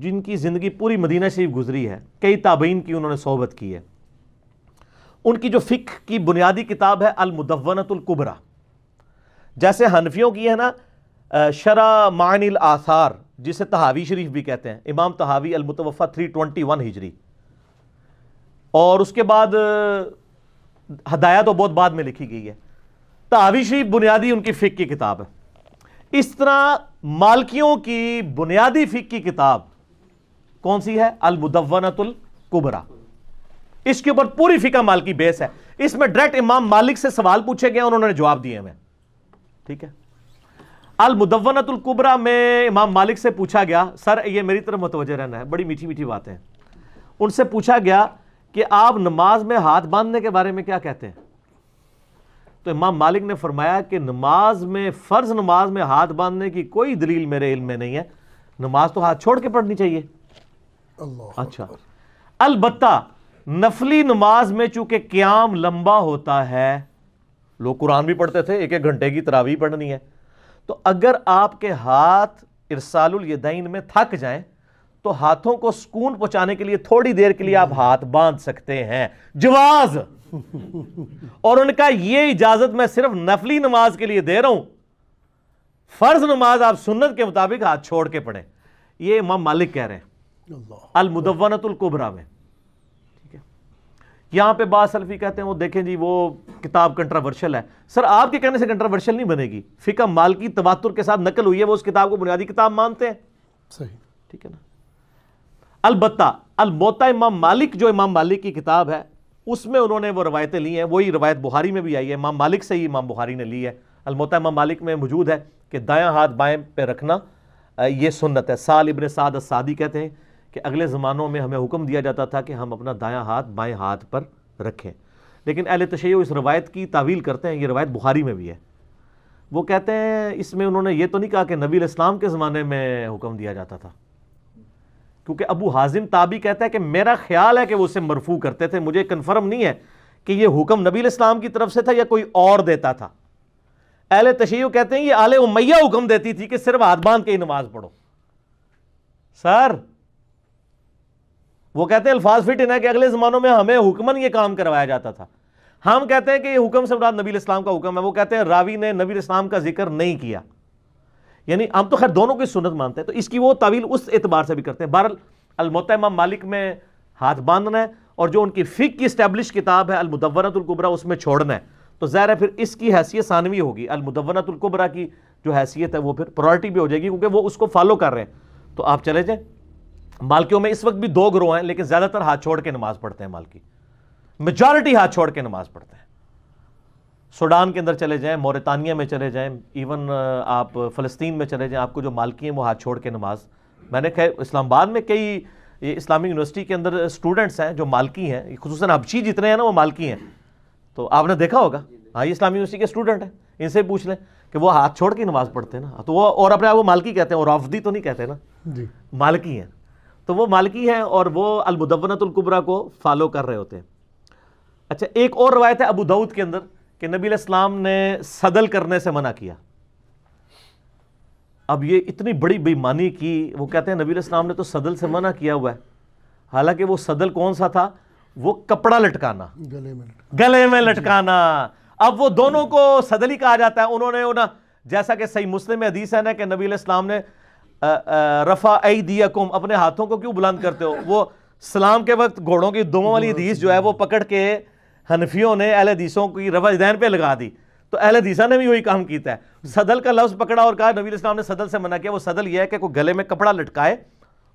जिनकी ज़िंदगी पूरी मदीना शरीफ गुजरी है कई ताबीन की उन्होंने सोहबत की है उनकी जो फ़िक की बुनियादी किताब है अलमुदवनतुल्कुबरा जैसे हनफियों की है ना शरा मानिल आसार जिसे तहावी शरीफ भी कहते हैं इमाम तहावी अलमुतवफ़ा थ्री ट्वेंटी वन हिजरी और उसके बाद हदायत तो बहुत बाद में लिखी गई है तहावी शरीफ बुनियादी उनकी फ़िक की किताब है इस तरह मालकियों की बुनियादी फ़िक की किताब कौन सी है अलमुदवनतुल्कुबरा इसके ऊपर पूरी फिका माल की बेस है इसमें डायरेक्ट इमाम मालिक से सवाल पूछे गए उन्होंने जवाब दिए हमें ठीक है अल मुदवनतुल कुबरा में इमाम मालिक से पूछा गया सर ये मेरी तरफ मतवजह रहना है बड़ी मीठी मीठी बातें उनसे पूछा गया कि आप नमाज में हाथ बांधने के बारे में क्या कहते हैं तो इमाम मालिक ने फरमाया कि नमाज में फ़र्ज नमाज में हाथ बांधने की कोई दलील मेरे इल्म में नहीं है नमाज तो हाथ छोड़ के पढ़नी चाहिए अच्छा अलबत्ता नफली नमाज में चूंकि क्याम लंबा होता है लोग कुरान भी पढ़ते थे एक एक घंटे की तरावी पढ़नी है तो अगर आपके हाथ इरसालुल यदैन में थक जाएं तो हाथों को सुकून पहुंचाने के लिए थोड़ी देर के लिए आप हाथ बांध सकते हैं जवाज और उनका यह इजाजत मैं सिर्फ नफली नमाज के लिए दे रहा हूं फर्ज नमाज आप सुन्नत के मुताबिक हाथ छोड़ के पढ़ें ये इमाम मालिक कह रहे हैं अलमुदवनतुल कुबरा में यहाँ पे बात सलफी कहते हैं वो देखें जी वो किताब कंट्रावर्शल है सर आपके कहने से कंट्रावर्शल नहीं बनेगी फ़िका की तवातुर के साथ नकल हुई है वो उस किताब को बुनियादी किताब मानते हैं सही ठीक है ना अलबत् अलमोता इमाम मालिक जो इमाम मालिक की किताब है उसमें उन्होंने वो रवायतें ली हैं वही रवायत बुहारी में भी आई है इमाम मालिक से ही इमाम बुहारी ने ली है अलमोता इमाम मालिक में मौजूद है कि दाया हाथ बाएं पे रखना ये सुन्नत है साल इबन साद सादी कहते हैं कि अगले ज़मानों में हमें हुक्म दिया जाता था कि हम अपना दायां हाथ बाएं हाथ पर रखें लेकिन अहल तशैय इस रवायत की तावील करते हैं ये रवायत बुखारी में भी है वो कहते हैं इसमें उन्होंने ये तो नहीं कहा कि नबी इस्लाम के ज़माने में हुक्म दिया जाता था क्योंकि अबू हाजिम ताबी कहता है कि मेरा ख्याल है कि वो उसे मरफू करते थे मुझे कन्फर्म नहीं है कि ये हुक्म नबी इस्लाम की तरफ से था या कोई और देता था अहल तशैय कहते हैं ये आले उमैया हुक्म देती थी कि सिर्फ हाथ बांध के ही नमाज़ पढ़ो सर वो कहते हैं अल्फाज फिट इन्हें कि अगले ज़मानों में हमें हुक्मन ये काम करवाया जाता था हम कहते हैं कि ये हुक्म से मुराद नबी इस्लाम का हुक्म है वो कहते हैं रावी ने नबी इस्लाम का जिक्र नहीं किया यानी हम तो खैर दोनों की सुनत मानते हैं तो इसकी वो तवील उस एतबार से भी करते हैं बहर अलमोतम मालिक में हाथ बांधना है और जो उनकी फ़िक की स्टैब्लिश किताब है अलमुदवनतुल्कुबरा उसमें छोड़ना है तो ज़ाहिर है फिर इसकी हैसियत सानवी होगी अलमुदवनतुल्कुबरा की जो हैसियत है वो फिर प्रायोरिटी भी हो जाएगी क्योंकि वो उसको फॉलो कर रहे हैं तो आप चले जाएँ मालकियों में इस वक्त भी दो ग्रोह हैं लेकिन ज्यादातर हाथ छोड़ के नमाज पढ़ते हैं मालकी मेजॉरिटी हाथ छोड़ के नमाज पढ़ते हैं सूडान के अंदर चले जाएं मोरितानिया में चले जाएं इवन आप फ़लस्तीन में चले जाएं आपको जो मालकी हैं वो हाथ छोड़ के नमाज मैंने खैर इस्लामाबाद में कई ये इस्लामिक यूनिवर्सिटी के अंदर स्टूडेंट्स हैं जो मालकी हैं खसूस हबशी जितने हैं ना वो मालकी हैं तो आपने देखा होगा हाँ ये इस्लामिक यूनिवर्सिटी के स्टूडेंट हैं इनसे पूछ लें कि वो हाथ छोड़ के नमाज पढ़ते हैं ना तो वो और अपने आप वो मालकी कहते हैं और राफदी तो नहीं कहते ना जी मालकी हैं तो वो मालकी हैं और वो अलमुदवनतुल्कुबरा को फॉलो कर रहे होते हैं अच्छा एक और रवायत है अबू दाऊद के अंदर कि नबी इस्लाम ने सदल करने से मना किया अब ये इतनी बड़ी बेईमानी की वो कहते हैं नबी इस्लाम ने तो सदल से मना किया हुआ है हालांकि वो सदल कौन सा था वो कपड़ा लटकाना गले में लटकाना गले में लटकाना अब वो दोनों को सदली कहा जाता है उन्होंने जैसा कि सही मुस्लिम हदीस है ना कि नबी इस्लाम ने रफ़ा आई दिया कुम अपने हाथों को क्यों बुलंद करते हो वो सलाम के वक्त घोड़ों की दोमों वाली हदीस जो है वो पकड़ के हनफियों ने अहल हदीसों की रफ़ा जदैन पर लगा दी तो अहल हदीसा ने भी वही काम किया है सदल का लफ्ज़ पकड़ा और कहा नबी इस्लाम ने सदल से मना किया वो सदल यह है कि कोई गले में कपड़ा लटकाए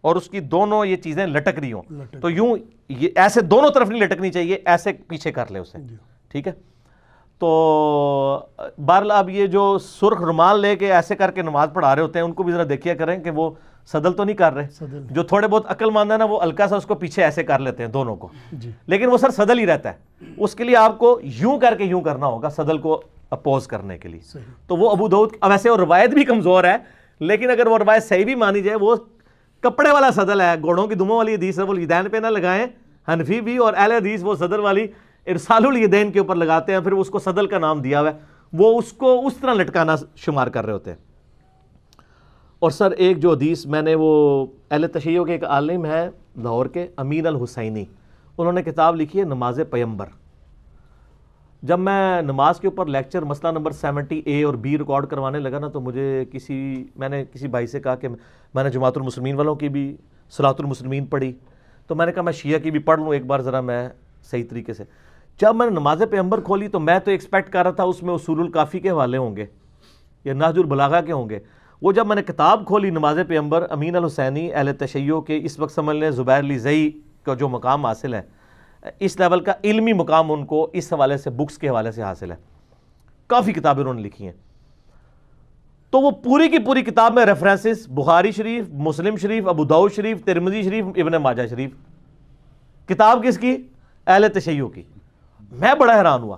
और उसकी दोनों ये चीज़ें लटक रही हों तो यूं ये ऐसे दोनों तरफ नहीं लटकनी चाहिए ऐसे पीछे कर ले उसे ठीक है तो बहरल अब ये जो सुर्ख रुमाल लेके ऐसे करके नमाज पढ़ा रहे होते हैं उनको भी ज़रा देखिए करें कि वो सदल तो नहीं कर रहे जो थोड़े बहुत अक्लमंद है ना वो हल्का सा उसको पीछे ऐसे कर लेते हैं दोनों को लेकिन वो सर सदल ही रहता है उसके लिए आपको यूं करके यूं करना होगा सदल को अपोज करने के लिए तो वो अबू दाऊद अब वैसे वो रवायत भी कमज़ोर है लेकिन अगर वो रवायत सही भी मानी जाए वो कपड़े वाला सदल है घोड़ों की दुमों वाली हदीस है वो लिदैन पे ना लगाएं हनफी भी और अहल हदीस वो सदल वाली इरसालुल यदैन के ऊपर लगाते हैं फिर उसको सदल का नाम दिया हुआ है वो उसको उस तरह लटकाना शुमार कर रहे होते हैं और सर एक जो हदीस मैंने वो अहल तशैयों के एक आलिम है लाहौर के अमीन अल हुसैनी उन्होंने किताब लिखी है नमाज पैम्बर जब मैं नमाज के ऊपर लेक्चर मसला नंबर सेवेंटी ए और बी रिकॉर्ड करवाने लगा ना तो मुझे किसी मैंने किसी भाई से कहा कि मैंने जमातुलमसलमिन वालों की भी सलातुलमसलमिन पढ़ी तो मैंने कहा मैं शिया की भी पढ़ लूँ एक बार ज़रा मैं सही तरीके से जब मैंने नमाज पैम्बर खोली तो मैं तो एक्सपेक्ट कर रहा था उसमें उसूल काफ़ी के हवाले होंगे या नाजुल बलागा के होंगे वो जब मैंने किताब खोली नमाज पैम्बर अमीन अल हुसैनी अहल तशैय के इस वक्त समझ लें ज़ुबैर लीजई का जो मकाम हासिल है इस लेवल का इलमी मकाम उनको इस हवाले से बुक्स के हवाले से हासिल है काफ़ी किताबें उन्होंने लिखी हैं तो वो पूरी की पूरी किताब में रेफरेंसेस बुखारी शरीफ मुस्लिम शरीफ अबूदाऊ शरीफ तिरमजी शरीफ इबन माजा शरीफ किताब किसकी अहल तशैय की मैं बड़ा हैरान हुआ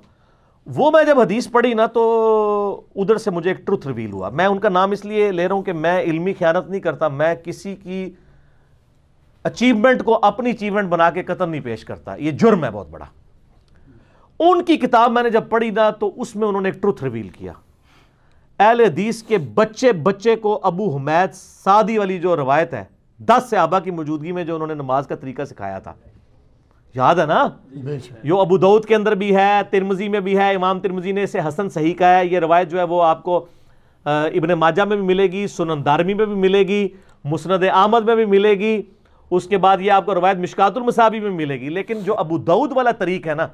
वो मैं जब हदीस पढ़ी ना तो उधर से मुझे एक ट्रुथ रिवील हुआ मैं उनका नाम इसलिए ले रहा हूं कि मैं इल्मी ख्यानत नहीं करता मैं किसी की अचीवमेंट को अपनी अचीवमेंट बना के कतन नहीं पेश करता ये जुर्म है बहुत बड़ा उनकी किताब मैंने जब पढ़ी ना तो उसमें उन्होंने एक ट्रुथ रिवील किया एल हदीस के बच्चे बच्चे को अबू हमैद सादी वाली जो रवायत है दस से आबा की मौजूदगी में जो उन्होंने नमाज का तरीका सिखाया था याद है ना यो अबू दाऊद के अंदर भी है तिरमजी में भी है इमाम तिरमजी ने इसे हसन सही कहा है ये रवायत जो है वो आपको इबन माजा में भी मिलेगी सुनन दारमी में भी मिलेगी मुसनद आमद में भी मिलेगी उसके बाद ये आपको रवायत मसाबी में मिलेगी लेकिन जो अबू दाऊद वाला तरीक है ना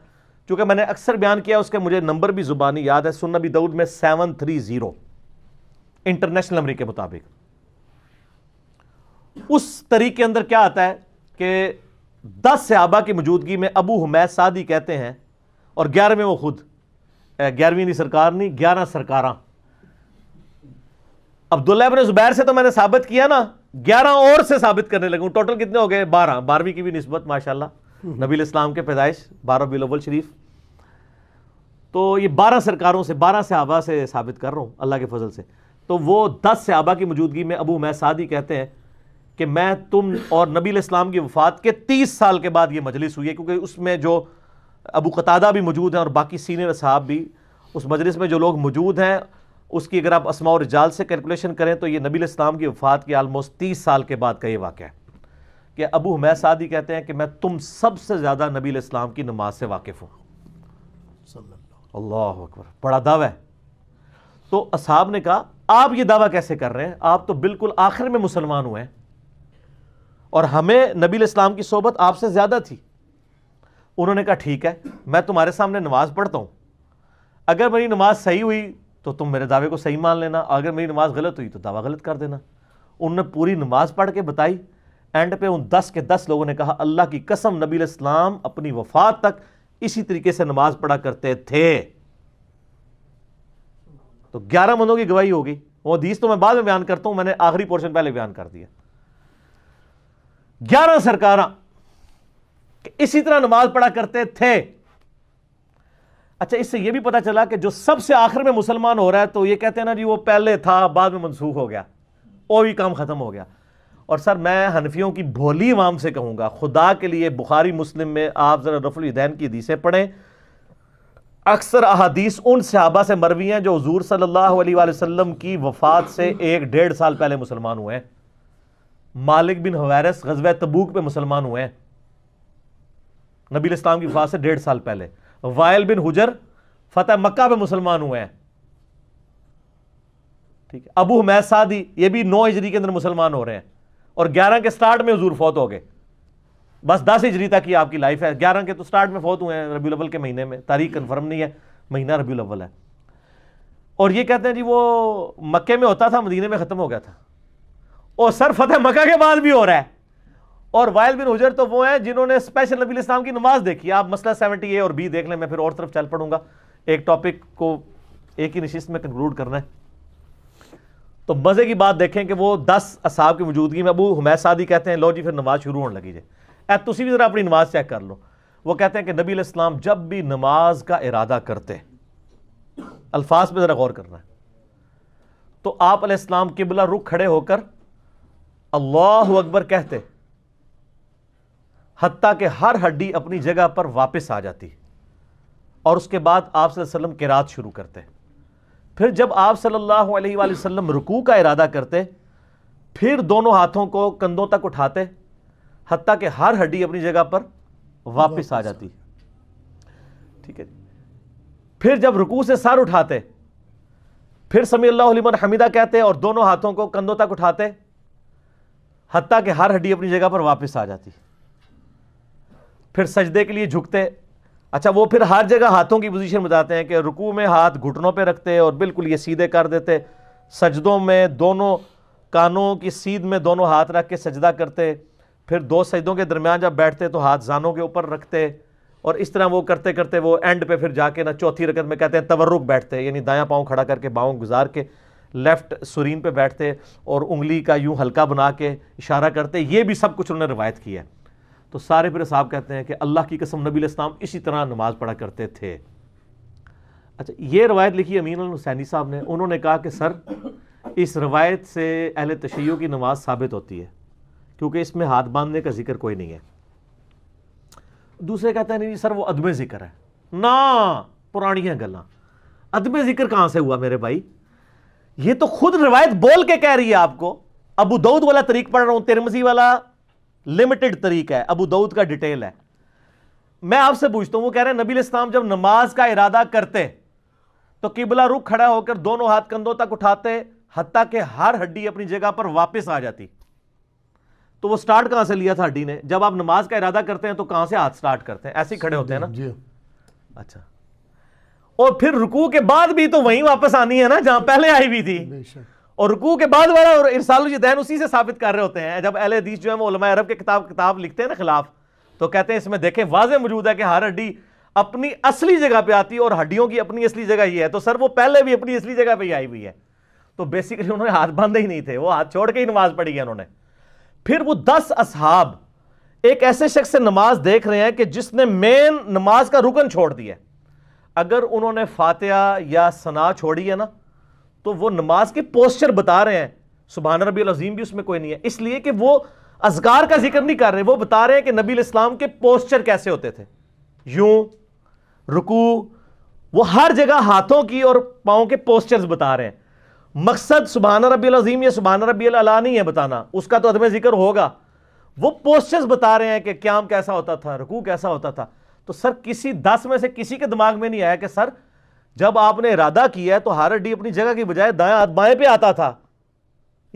चूंकि मैंने अक्सर बयान किया उसके मुझे नंबर भी ज़ुबानी याद है सुन अबी दाऊद में सेवन थ्री ज़ीरो इंटरनेशनल नंबरी के मुताबिक उस तरीके अंदर क्या आता है कि दस सहाबा की मौजूदगी में अबू हुमैद सादी कहते हैं और ग्यारहवें वो खुद ग्यारहवीं सरकार नहीं ग्यारह सरकार अब्दुल्ला अपने जुबैर से तो मैंने साबित किया ना ग्यारह और से साबित करने लगे टोटल कितने हो गए बारह बारहवीं की भी नस्बत माशाला हम्म। नबील इस्लाम के पैदाइश बारह बिलोबल शरीफ तो ये बारह सरकारों से बारह सहाबा से साबित कर रहा हूँ अल्लाह के फजल से तो वो दस सहाबा की मौजूदगी में अबू मैसादी सादी कहते हैं कि मैं तुम और नबी इस्लाम की वफात के तीस साल के बाद ये मजलिस हुई है क्योंकि उसमें जो अबू कतादा भी मौजूद हैं और बाकी सीनियर साहब भी उस मजलिस में जो लोग मौजूद हैं उसकी अगर आप असमा और जाल से कैलकुलेशन करें तो ये नबी इस्लाम की वफात के आलमोस्ट तीस साल के बाद का ये वाक़ है कि अबू हमै सादी कहते हैं कि मैं तुम सबसे ज़्यादा नबी इस्लाम की नमाज से वाकिफ़ हूँ अल्लाह अकबर बड़ा दावा है तो असहाब ने कहा आप ये दावा कैसे कर रहे हैं आप तो बिल्कुल आखिर में मुसलमान हुए हैं और हमें नबी इस्लाम की सोबत आपसे ज़्यादा थी उन्होंने कहा ठीक है मैं तुम्हारे सामने नमाज़ पढ़ता हूं अगर मेरी नमाज सही हुई तो तुम मेरे दावे को सही मान लेना अगर मेरी नमाज गलत हुई तो दावा गलत कर देना उन्होंने पूरी नमाज पढ़ के बताई एंड पे उन दस के दस लोगों ने कहा अल्लाह की कसम नबी इस्लाम अपनी वफात तक इसी तरीके से नमाज पढ़ा करते थे तो ग्यारह मनों की गवाही हो गई वो दीज तो मैं बाद में बयान करता हूं मैंने आखिरी पोर्शन पहले बयान कर दिया ग्यारह सरकार इसी तरह नमाज पढ़ा करते थे अच्छा इससे यह भी पता चला कि जो सबसे आखिर में मुसलमान हो रहा है तो यह कहते हैं ना जी वो पहले था बाद में मनसूख हो गया वो भी काम ख़त्म हो गया और सर मैं हनफियों की भोली वाम से कहूंगा खुदा के लिए बुखारी मुस्लिम में आप ज़रा रफुलदैन की हदीसें पढ़ें अक्सर अहादीस उन सहाबा से मरवी हैं जो हजूर सल्ला वसलम की वफ़ात से एक डेढ़ साल पहले मुसलमान हुए हैं मालिक बिन हवैरस गजब तबूक पर मुसलमान हुए हैं नबी इस्लाम की वफात से डेढ़ साल पहले वायल बिन हुजर फतेह मक्का में मुसलमान हुए हैं ठीक है अबू हमैद सादी ये भी नौ हिजरी के अंदर मुसलमान हो रहे हैं और ग्यारह के स्टार्ट में हजूर फौत हो गए बस दस हिजरी तक की आपकी लाइफ है ग्यारह के तो स्टार्ट में फौत हुए हैं रबी अव्वल के महीने में तारीख कन्फर्म नहीं है महीना रबी अव्वल है और ये कहते हैं जी वो मक्के में होता था मदीने में ख़त्म हो गया था और सर फतेह मक्का के बाद भी हो रहा है और वायल बिन हुजर तो वो हैं जिन्होंने स्पेशल नबी इस्लाम की नमाज देखी आप मसला सेवेंटी ए और बी देख लें मैं फिर और तरफ चल पड़ूंगा एक टॉपिक को एक ही नशिस्त में कंक्लूड करना है तो मज़े की बात देखें कि वो दस असाब की मौजूदगी में अबू हुमैद सादी कहते हैं लो जी फिर नमाज शुरू होने लगी जे ए तुम भी ज़रा अपनी नमाज चेक कर लो वो कहते हैं कि नबी इस्लाम जब भी नमाज का इरादा करते अल्फाज पर ज़रा गौर करना है तो आप इस्लाम किबला रुख खड़े होकर अल्लाह अकबर कहते हती कि हर हड्डी अपनी जगह पर वापस आ जाती और उसके बाद आप वसल्लम के रात शुरू करते फिर जब आप सल्लल्लाहु अलैहि वसल्लम रुकू का इरादा करते फिर दोनों हाथों को कंधों तक उठाते हती के हर हड्डी अपनी जगह पर वापस आ जाती ठीक है फिर जब रुकू से सर उठाते फिर समी अल्लाह हमीदा कहते और दोनों हाथों को कंधों तक उठाते हती कि हर हड्डी अपनी जगह पर वापस आ जाती फिर सजदे के लिए झुकते अच्छा वो फिर हर जगह हाथों की पोजीशन बताते हैं कि रुकू में हाथ घुटनों पे रखते और बिल्कुल ये सीधे कर देते सजदों में दोनों कानों की सीध में दोनों हाथ रख के सजदा करते फिर दो सजदों के दरमियान जब बैठते तो हाथ जानों के ऊपर रखते और इस तरह वो करते करते वो एंड पे फिर जाके ना चौथी रकत में कहते हैं तवरुक बैठते यानी दायां पाँव खड़ा करके बाँव गुजार के लेफ़्ट सुरीन पे बैठते और उंगली का यूँ हल्का बना के इशारा करते ये भी सब कुछ उन्होंने रवायत किया है तो सारे फिर साहब कहते हैं कि अल्लाह की कसम नबी इस्लाम इसी तरह नमाज़ पढ़ा करते थे अच्छा ये रवायत लिखी अमीन हुसैनी साहब ने उन्होंने कहा कि सर इस रवायत से अहल तशैय की नमाज साबित होती है क्योंकि इसमें हाथ बांधने का जिक्र कोई नहीं है दूसरे कहते हैं नहीं सर वो अदम ज़िक्र है ना पुरानी गल्ला अदम ज़िक्र कहाँ से हुआ मेरे भाई ये तो खुद रिवायत बोल के कह रही है आपको अबू दऊद वाला तरीक पढ़ रहा हूं तिरमजी वाला लिमिटेड तरीक है अबू दऊद का डिटेल है मैं आपसे पूछता हूं वो कह रहे हैं नबी इस्लाम जब नमाज का इरादा करते तो किबला रुख खड़ा होकर दोनों हाथ कंधों तक उठाते हत्या के हर हड्डी अपनी जगह पर वापस आ जाती तो वो स्टार्ट कहां से लिया था हड्डी ने जब आप नमाज का इरादा करते हैं तो कहां से हाथ स्टार्ट करते हैं ऐसे ही खड़े होते हैं ना जी अच्छा और फिर रुकू के बाद भी तो वहीं वापस आनी है ना जहां पहले आई हुई थी और रुकू के बाद वाला और इरसाल दैन उसी से साबित कर रहे होते हैं जब अहल हदीस जो है वो अरब के किताब किताब लिखते हैं ना खिलाफ तो कहते हैं इसमें देखें वाज मौजूद है कि हर हड्डी अपनी असली जगह पे आती है और हड्डियों की अपनी असली जगह ही है तो सर वो पहले भी अपनी असली जगह पे ही आई हुई है तो बेसिकली उन्होंने हाथ बांधे ही नहीं थे वो हाथ छोड़ के ही नमाज पढ़ी है उन्होंने फिर वो दस असहाब एक ऐसे शख्स से नमाज देख रहे हैं कि जिसने मेन नमाज का रुकन छोड़ दिया अगर उन्होंने फातिहा या सना छोड़ी है ना तो वो नमाज के पोस्चर बता रहे हैं सुबह नबी अजीम भी उसमें कोई नहीं है इसलिए कि वो अजगार का जिक्र नहीं कर रहे वो बता रहे हैं कि नबी इस्लाम के पोस्चर कैसे होते थे यूं रुकू वो हर जगह हाथों की और पाओ के पोस्चर्स बता रहे हैं मकसद सुबहान रबी अजीम या सुबह रबी अला नहीं है बताना उसका तो अदम ज़िक्र होगा वो पोस्चर्स बता रहे हैं कि क्याम कैसा होता था रुकू कैसा होता था तो सर किसी दस में से किसी के दिमाग में नहीं आया कि सर जब आपने इरादा किया है तो हार डी अपनी जगह की बजाय दाएं हाथ बाएं पे आता था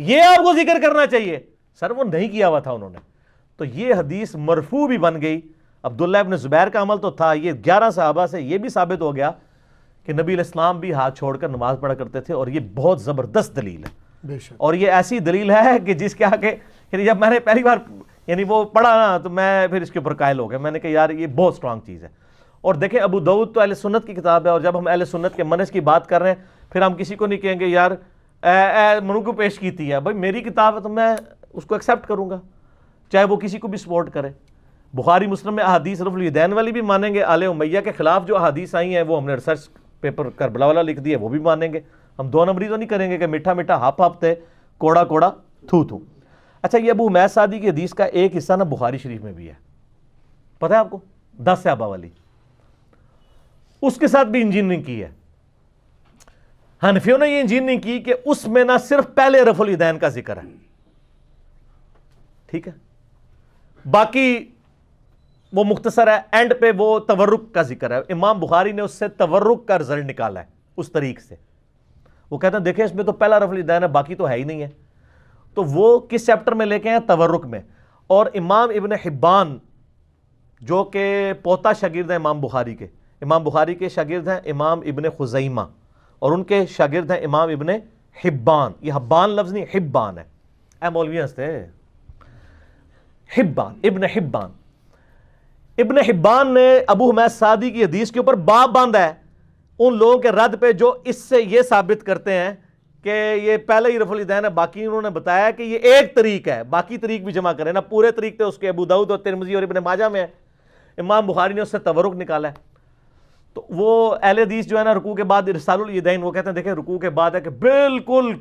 ये आपको जिक्र करना चाहिए सर वो नहीं किया हुआ था उन्होंने तो ये हदीस मरफू भी बन गई अब्दुल्ला इबन ज़ुबैर का अमल तो था ये ग्यारह साहबा से ये भी साबित हो गया कि नबी इस्लाम भी हाथ छोड़कर नमाज पढ़ा करते थे और ये बहुत ज़बरदस्त दलील है और ये ऐसी दलील है कि जिसके आगे जब मैंने पहली बार यानी वो पढ़ा ना तो मैं फिर इसके ऊपर कायल हो गया मैंने कहा यार ये बहुत स्ट्रांग चीज़ है और देखें अबू दाऊद तो अहल सुन्नत की किताब है और जब हम अहल सुन्नत के मनस की बात कर रहे हैं फिर हम किसी को नहीं कहेंगे यार मनु को पेश की थी है भाई मेरी किताब है तो मैं उसको एक्सेप्ट करूँगा चाहे वो किसी को भी सपोर्ट करे बुखारी मुस्लिम में अहादीस रफुलदैन वाली भी मानेंगे आले उमैया के खिलाफ जो अहदीस आई हैं वो हमने रिसर्च पेपर करबला वाला लिख दिया वो भी मानेंगे हम दो नंबरी तो नहीं करेंगे कि मीठा मीठा हाफ हाफ थे कोड़ा कोड़ा थू थू अच्छा ये अबू मैं सादी की हदीस का एक हिस्सा ना बुखारी शरीफ में भी है पता है आपको दस सहाबा वाली उसके साथ भी इंजीनियरिंग की है हनफियों ने ये इंजीनियरिंग की कि उसमें ना सिर्फ पहले रफुल दैन का जिक्र है ठीक है बाकी वो मुख्तसर है एंड पे वो तवर्रुक का जिक्र है इमाम बुखारी ने उससे तवर्रुक का रिजल्ट निकाला है उस तरीक से वो कहते हैं देखे इसमें तो पहला रफली दैन है बाकी तो है ही नहीं है तो वो किस चैप्टर में लेके हैं तवरुक में और इमाम इबन हिब्बान जो कि पोता शागिर्द हैं इमाम बुखारी के इमाम बुखारी के शागिर्द हैं इमाम इबन खुजैमा और उनके शागिर्द हैं इमाम इबन हिब्बान ये हब्बान लफ्ज़ नहीं हिब्बान है ए मौलवी हंसते हिब्बान इबन हिब्बान इबन हिब्बान ने अबू हमैद सादी की हदीस के ऊपर बाप बांधा है उन लोगों के रद्द पे जो इससे ये साबित करते हैं कि ये पहले ही रफुल दैन है बाकी उन्होंने बताया कि ये एक तरीक है बाकी तरीक भी जमा करें ना पूरे तरीक थे तो उसके अबू दाऊद और तिरमजी और इबन माजा में है इमाम बुखारी ने उससे तवरुक निकाला है तो वो एल हदीस जो है ना रुकू के बाद रसालदैन वो कहते हैं देखें रुकू के बाद है कि बिल्कुल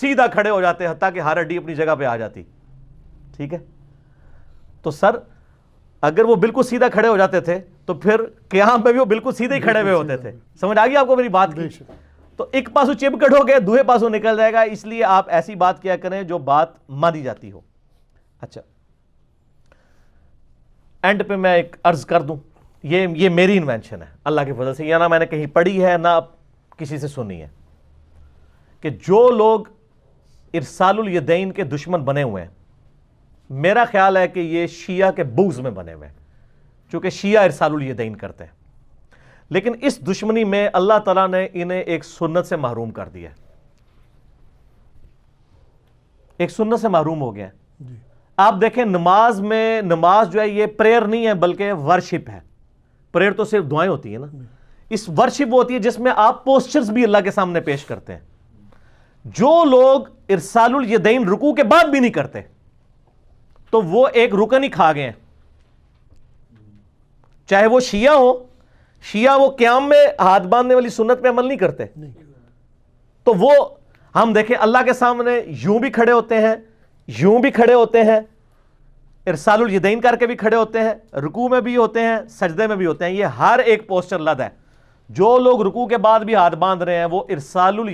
सीधा खड़े हो जाते हैं हती कि हर हड्डी अपनी जगह पर आ जाती ठीक है तो सर अगर वो बिल्कुल सीधा खड़े हो जाते थे तो फिर क्याम में भी वो बिल्कुल सीधे ही खड़े हुए होते थे समझ आ गई आपको मेरी बात की तो एक पास चिपकट हो गया दूहे निकल जाएगा इसलिए आप ऐसी बात क्या करें जो बात मानी जाती हो अच्छा एंड पे मैं एक अर्ज कर दूं ये ये मेरी इन्वेंशन है अल्लाह के फजल से या ना मैंने कहीं पढ़ी है ना किसी से सुनी है कि जो लोग इरसालुल यदैन के दुश्मन बने हुए हैं मेरा ख्याल है कि ये शिया के बूज में बने हुए हैं चूंकि शिया इरसालुल यदैन करते हैं लेकिन इस दुश्मनी में अल्लाह तला ने इन्हें एक सुन्नत से महरूम कर दिया एक सुन्नत से महरूम हो गया आप देखें नमाज में नमाज जो है ये प्रेयर नहीं है बल्कि वर्शिप है प्रेयर तो सिर्फ दुआएं होती है ना इस वर्शिप वो होती है जिसमें आप पोस्चर्स भी अल्लाह के सामने पेश करते हैं जो लोग इरसाल यदैन रुकू के बाद भी नहीं करते तो वो एक रुकन ही खा गए चाहे वो शिया हो शिया वो क्याम में हाथ बांधने वाली सुन्नत पे अमल नहीं करते तो वो हम देखें अल्लाह के सामने यूं भी खड़े होते हैं यूं भी खड़े होते हैं इरसालुल करके भी खड़े होते हैं रुकू में भी होते हैं सजदे में भी होते हैं ये हर एक पोस्चर लद है जो लोग रुकू के बाद भी हाथ बांध रहे हैं वो इरसालुल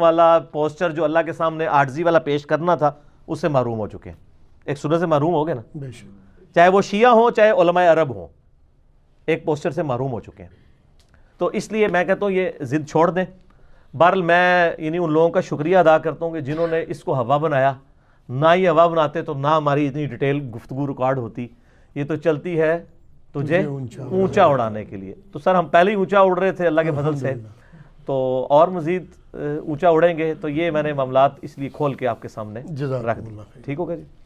वाला पोस्चर जो अल्लाह के सामने आर्जी वाला पेश करना था उससे महरूम हो चुके हैं एक सुनत से महरूम हो गए ना चाहे वो शिया हो चाहे अरब हों एक पोस्टर से महरूम हो चुके हैं तो इसलिए मैं कहता हूँ ये ज़िद छोड़ दें बहरल मैं इन्हीं उन लोगों का शुक्रिया अदा करता हूँ कि जिन्होंने इसको हवा बनाया ना ही हवा बनाते तो ना हमारी इतनी डिटेल गुफ्तु रिकॉर्ड होती ये तो चलती है तुझे ऊंचा उड़ाने के लिए तो सर हम पहले ही ऊंचा उड़ रहे थे अल्लाह के फजल से तो और मज़ीद ऊंचा उड़ेंगे तो ये मैंने मामला इसलिए खोल के आपके सामने रख दिया ठीक होगा जी